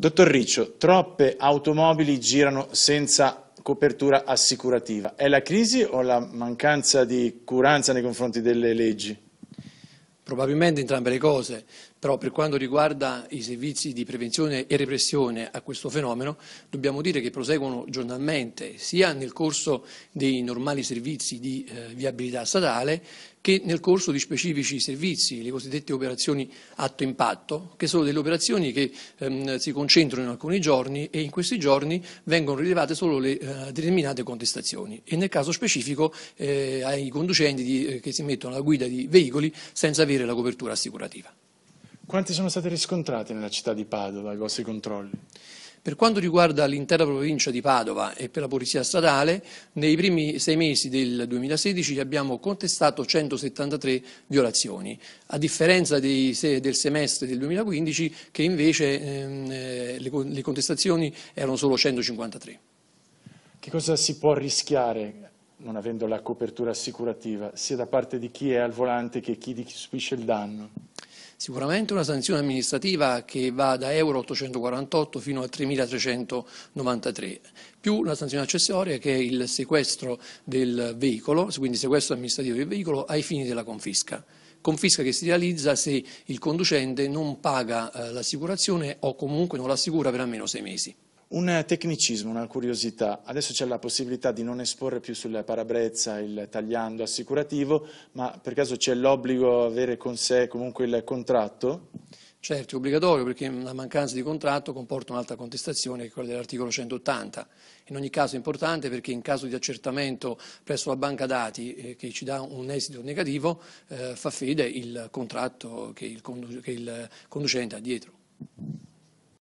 Dottor Riccio, troppe automobili girano senza copertura assicurativa. È la crisi o la mancanza di curanza nei confronti delle leggi? Probabilmente entrambe le cose, però per quanto riguarda i servizi di prevenzione e repressione a questo fenomeno, dobbiamo dire che proseguono giornalmente, sia nel corso dei normali servizi di eh, viabilità statale, che nel corso di specifici servizi, le cosiddette operazioni atto impatto, che sono delle operazioni che ehm, si concentrano in alcuni giorni e in questi giorni vengono rilevate solo le eh, determinate contestazioni e nel caso specifico eh, ai conducenti di, eh, che si mettono alla guida di veicoli senza avere la copertura assicurativa. Quanti sono stati riscontrati nella città di Padova i vostri controlli? Per quanto riguarda l'intera provincia di Padova e per la Polizia Stradale, nei primi sei mesi del 2016 abbiamo contestato 173 violazioni, a differenza dei, se, del semestre del 2015 che invece ehm, eh, le, le contestazioni erano solo 153. Che cosa si può rischiare non avendo la copertura assicurativa, sia da parte di chi è al volante che chi subisce il danno? Sicuramente una sanzione amministrativa che va da Euro 848 fino a 3.393, più una sanzione accessoria che è il sequestro del veicolo, quindi sequestro amministrativo del veicolo ai fini della confisca confisca che si realizza se il conducente non paga eh, l'assicurazione o comunque non l'assicura per almeno sei mesi. Un tecnicismo, una curiosità. Adesso c'è la possibilità di non esporre più sulla parabrezza il tagliando assicurativo, ma per caso c'è l'obbligo di avere con sé comunque il contratto? Certo, è obbligatorio perché la mancanza di contratto comporta un'altra contestazione che è quella dell'articolo 180. In ogni caso è importante perché in caso di accertamento presso la banca dati eh, che ci dà un esito negativo eh, fa fede il contratto che il, condu- che il conducente ha dietro.